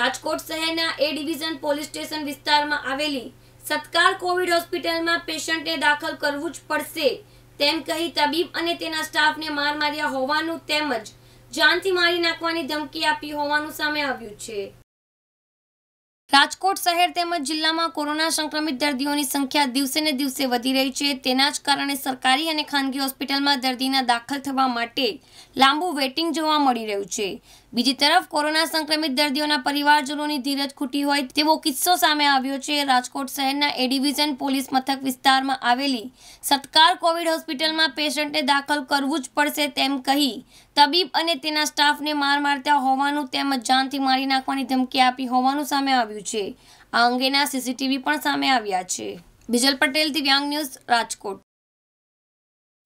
રાજકોટ શહેરના એ division police station વિસ્તારમાં આવેલી સત્કાર કોવિડ હોસ્પિટલમાં પેશન્ટને દાખલ કરવું જ પડશે તેમ કહી તબીબ અને તેના સ્ટાફને માર માર્યા હોવાનું તેમજ જાનથી મારી નાખવાની ધમકી આપી હોવાનું સામે આવ્યું છે રાજકોટ શહેર તેમજ જિલ્લામાં કોરોના સંક્રમિત દર્દીઓની સંખ્યા દિવસે ને દિવસે વધી રહી છે તેના જ કારણે સરકારી અને ખાનગી હોસ્પિટલમાં દર્દીના દાખલ થવા માટે લાંબુ વેટિંગ જોવા મળી રહ્યું છે બીજી તરફ કોરોના સંક્રમિત દર્દીઓના પરિવારજનોની ધીરજ ખૂટી હોય તેવો કિસ્સો સામે આવ્યો છે રાજકોટ શહેરના એ ડિવિઝન પોલીસ મથક વિસ્તારમાં આવેલી સત્કાર કોવિડ હોસ્પિટલમાં પેશન્ટને દાખલ કરવું જ પડશે તેમ કહી તબીબ અને તેના સ્ટાફને માર મારતા હોવાનું તેમજ જાનથી મારી નાખવાની ધમકી આપી હોવાનું સામે આવ્યું છે આ અંગેના સીસીટીવી પણ સામે આવ્યા છે બિજલ પટેલ દિવ્યાંગ ન્યૂઝ રાજકોટ